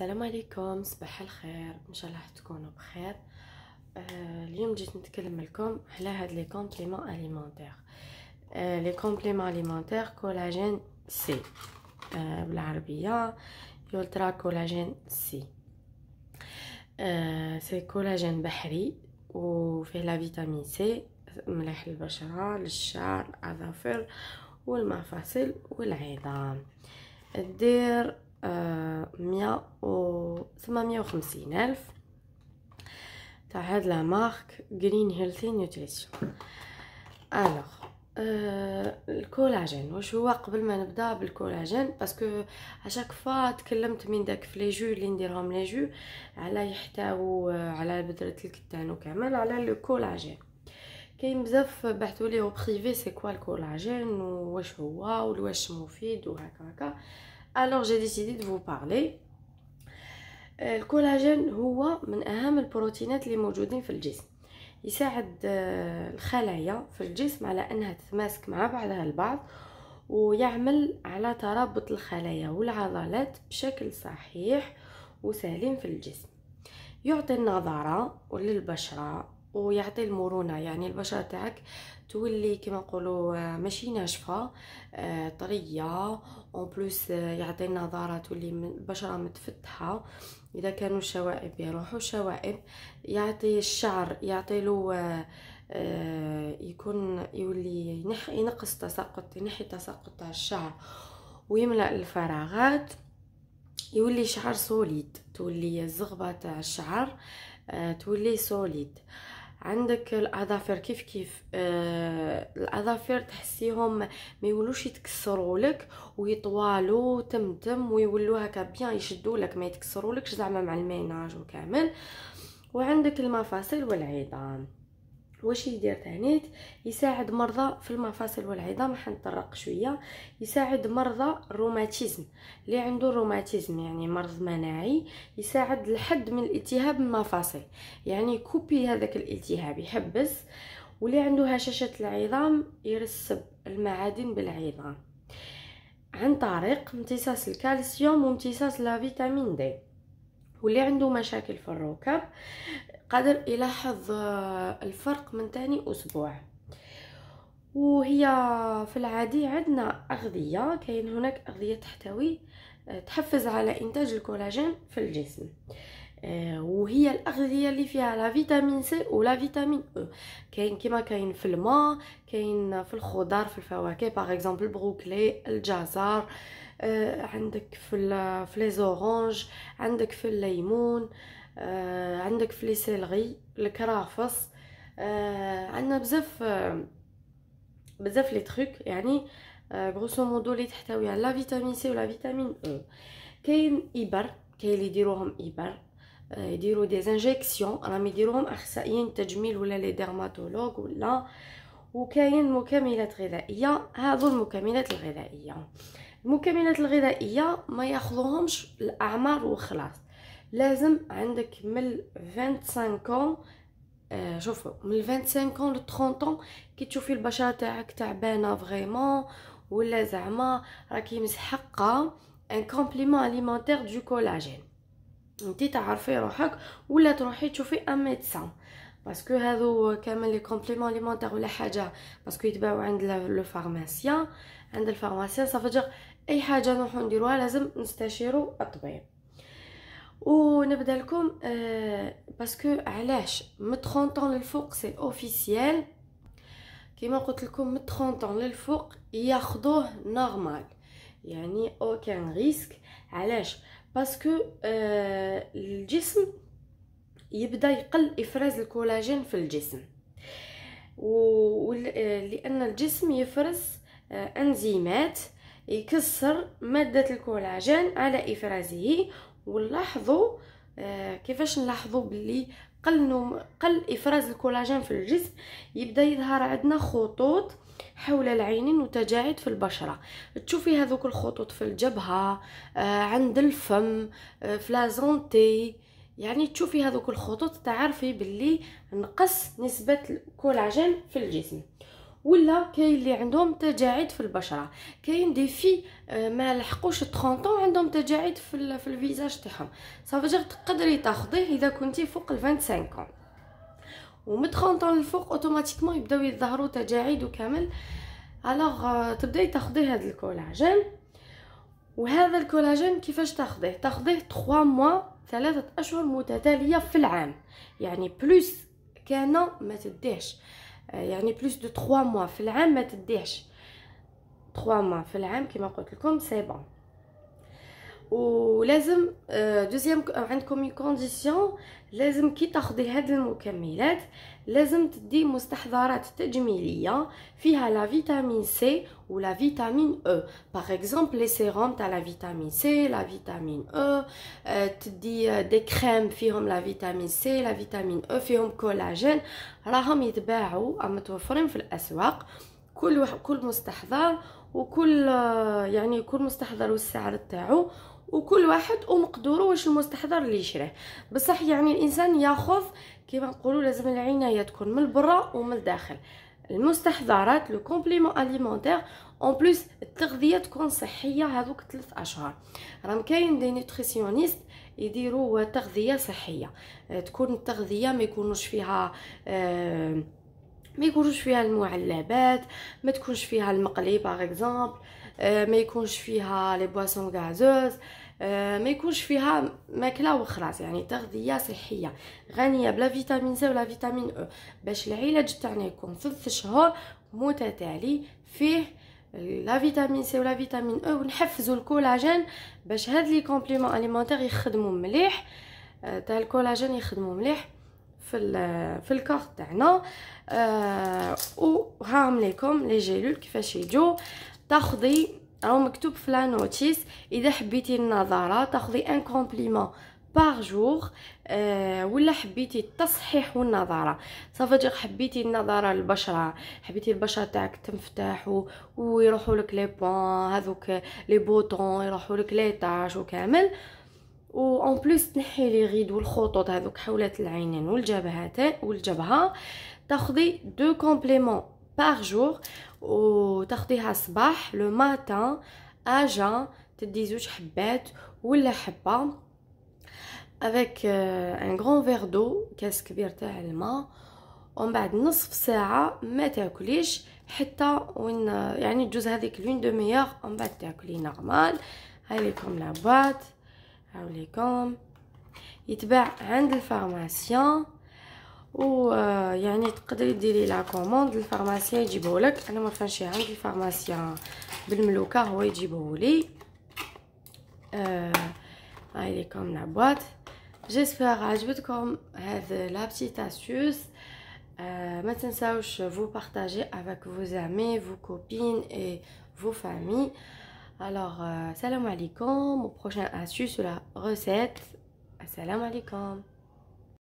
السلام عليكم صباح الخير ان شاء الله تكونوا بخير آه، اليوم جيت نتكلم لكم على هاد لي كومبليمون اليمونتير آه، لي كومبليمون اليمونتير كولاجين سي آه، بالعربيه يولترا كولاجين سي سي كولاجين بحري وفيه لا فيتامين سي مليح للبشره للشعر الاظافر والمفاصل والعظام دير مية و تما مية وخمسين ألف تاع هاد لا مارك جرين هيلثي نيوتريسيون الوغ الكولاجين واش هو قبل ما نبدا بالكولاجين باسكو اشاك فوا تكلمت من داك في لي جو اللي نديرهم لي جو على يحتاو آه، على بذره الكتان وكامل على الكولاجين كاين بزاف بعثوا لي بريفي سي كوا الكولاجين واش هو واش مفيد وهكا هكا الوغ جي ديسيدي دو فو بارلي الكولاجين هو من اهم البروتينات اللي موجودين في الجسم يساعد الخلايا في الجسم على انها تتماسك مع بعضها البعض ويعمل على ترابط الخلايا والعضلات بشكل صحيح وسليم في الجسم يعطي النضارة وللبشرة ويعطي المرونه يعني البشره تاعك تولي كما نقولوا آه، ماشي ناشفه آه، طريه اون آه، بلوس يعطي النظاره تولي البشره متفتحه اذا كانوا الشوائب يروحوا الشوائب يعطي الشعر يعطي له يكون يولي ينقص تساقط ينحي تساقط تاع الشعر ويملا الفراغات يولي شعر سوليد تولي الزغبه تاع الشعر تولي سوليد آه عندك الاظافر كيف كيف آه الاظافر تحسيهم ما يولوش يتكسروا لك ويطوالوا تم تم ويولوا هكا بيان يشدوا لك ما يتكسروا لكش زعما مع الميناج وكامل وعندك المفاصل والعظام واش يدير تهنيت يساعد مرضى في المفاصل والعظام حنطرق شويه يساعد مرضى الروماتيزم اللي عنده الروماتيزم يعني مرض مناعي يساعد الحد من التهاب المفاصل يعني كوبي هذاك الالتهاب يحبس واللي عنده هشاشة العظام يرسب المعادن بالعظام عن طريق امتصاص الكالسيوم وامتصاص لا فيتامين دي واللي عنده مشاكل في الركب قادر يلاحظ آه، الفرق من تاني أسبوع وهي في العادي عندنا أغذية كاين هناك أغذية تحتوي آه، تحفز على إنتاج الكولاجين في الجسم آه، وهي الأغذية اللي فيها لا فيتامين سي ولا فيتامين او e. كاين كيما كاين في الماء كاين في الخضار في الفواكه باغ اكزومبل البروكلي الجزر عندك في في لي عندك في الليمون آه عندك فليسيلغي الكرافس آه عندنا بزاف آه، بزاف لي تروك يعني آه، غروسو مودو لي تحتوي على لا فيتامين سي ولا فيتامين او كاين ابر كاين لي يديروهم ابر آه، يديرو دي انجيكسيون راهم يديروهم اخصائيين التجميل ولا لي ديرماتولوج ولا وكاين مكملات غذائيه هذو المكملات الغذائيه المكملات الغذائيه ما ياخذوهمش الاعمار وخلاص لازم عندك من 25 كون شوفوا من 25 كون ل 30 كون كي تشوفي البشره تاعك تعبانه فريمون ولا زعما راكي مسحقه ان كومبليمون اليمونتير دو كولاجين انتي تعرفي روحك ولا تروحي تشوفي ان ميدسان باسكو هادو كامل لي كومبليمون اليمونتير ولا حاجه باسكو يتباعوا عند لو فارماسيان عند الفارماسيان صافي اي حاجه نروحو نديروها لازم نستشيرو الطبيب ونبدا لكم آه باسكو علاش من 30 طون للفوق سي اوفيسيال كيما قلت لكم من 30 طون للفوق ياخذوه نورمال يعني اوكان ريسك علاش باسكو آه الجسم يبدا يقل افراز الكولاجين في الجسم و... لان الجسم يفرز آه، انزيمات يكسر ماده الكولاجين على افرازه ونلاحظوا آه، كيفاش نلاحظوا باللي قل نوم قل افراز الكولاجين في الجسم يبدا يظهر عندنا خطوط حول العينين وتجاعيد في البشره تشوفي هذوك الخطوط في الجبهه آه، عند الفم آه، في لازونتي يعني تشوفي هذوك الخطوط تعرفي باللي نقص نسبه الكولاجين في الجسم ولا كاين اللي عندهم تجاعيد في البشره كاين دي في آه، ما لحقوش 30 عندهم تجاعيد في في الفيزاج تاعهم صافي تقدري تاخذيه اذا كنتي فوق ال 25 وم 30 الفوق اوتوماتيكمون يبداو يظهروا تجاعيد وكامل الوغ آه، تبداي تاخذي هذا الكولاجين وهذا الكولاجين كيفاش تاخذيه تاخذيه 3 موا ثلاثة أشهر متتالية في العام يعني بلوس كان ما تديهش آه، يعني بلوس دو 3 موا في العام ما تديهش 3 موا في العام كما قلت لكم سي بون ولازم آه، دوزيام عندكم كونديسيون لازم كي تاخدي هاد المكملات لازم تدي مستحضرات تجميليه فيها لا فيتامين سي ولا فيتامين او باغ اكزومبل لي سيروم تاع لا فيتامين سي لا فيتامين او تدي دي آه، كريم فيهم لا فيتامين سي لا فيتامين او e، فيهم كولاجين راهم يتباعوا متوفرين في الاسواق كل كل مستحضر وكل يعني كل مستحضر والسعر تاعو وكل واحد ومقدوره واش المستحضر اللي يشريه بصح يعني الانسان ياخذ كيما نقولوا لازم العنايه تكون من برا ومن الداخل المستحضرات لو كومبليمون اليمونتير اون بلوس التغذيه تكون صحيه هذوك ثلاث اشهر راهم كاين دي نوتريسيونيست يديروا تغذيه صحيه تكون التغذيه ما يكونوش فيها آه ما يكونوش فيها المعلبات ما تكونش فيها المقلي باغ اكزومبل آه، ما يكونش فيها لي بواسون غازوز ما يكونش فيها ماكله وخلاص يعني تغذيه صحيه غنيه بلا فيتامين سي ولا فيتامين او e. باش العلاج تاعنا يكون ثلاث شهور متتالي فيه لا فيتامين سي ولا فيتامين او e، ونحفزوا الكولاجين باش هاد لي كومبليمون اليمونتير يخدموا مليح آه، تاع الكولاجين يخدموا مليح في في الكارت تاعنا آه هاهم لكم لي جيلول كيفاش يجو تاخذي راهو مكتوب في لا نوتيس اذا حبيتي النظاره تاخذي ان كومبليمون باغ جور أه ولا حبيتي التصحيح والنظاره صافي تجي حبيتي النظاره للبشره حبيتي البشره تاعك تنفتح ويروحوا لك لي بوان هذوك لي بوطون يروحوا لك لي تاج وكامل وان بليس تنحي لي غيد والخطوط هذوك حولات العينين والجبهات والجبهه تاخذي دو كومبليمون باغ جور وتاخذيها صباح لو ماتان اجا تدي زوج حبات ولا حبه افيك ان غون فير دو كاس كبير تاع الماء ومن بعد نصف ساعه ما تاكليش حتى وين يعني تجوز هذيك لون دو ميور ومن بعد تاكلي نورمال هاي لكم لاباط Salut les gars, il te bat, il est dans pharmacien, ou, y tu peux lui dire la commande, le pharmacien te l'ajoute. Alors maintenant, je suis dans le pharmacien, dans le local, il te l'ajoute. Salut les la boîte. J'espère avoir tout comme cette la petite astuce. Euh, Mettez pas aussi, vous partager avec vos amis, vos copines et vos familles. Alors, euh, salam alaikum. Au prochain astuce sur la recette. Salam alaikum.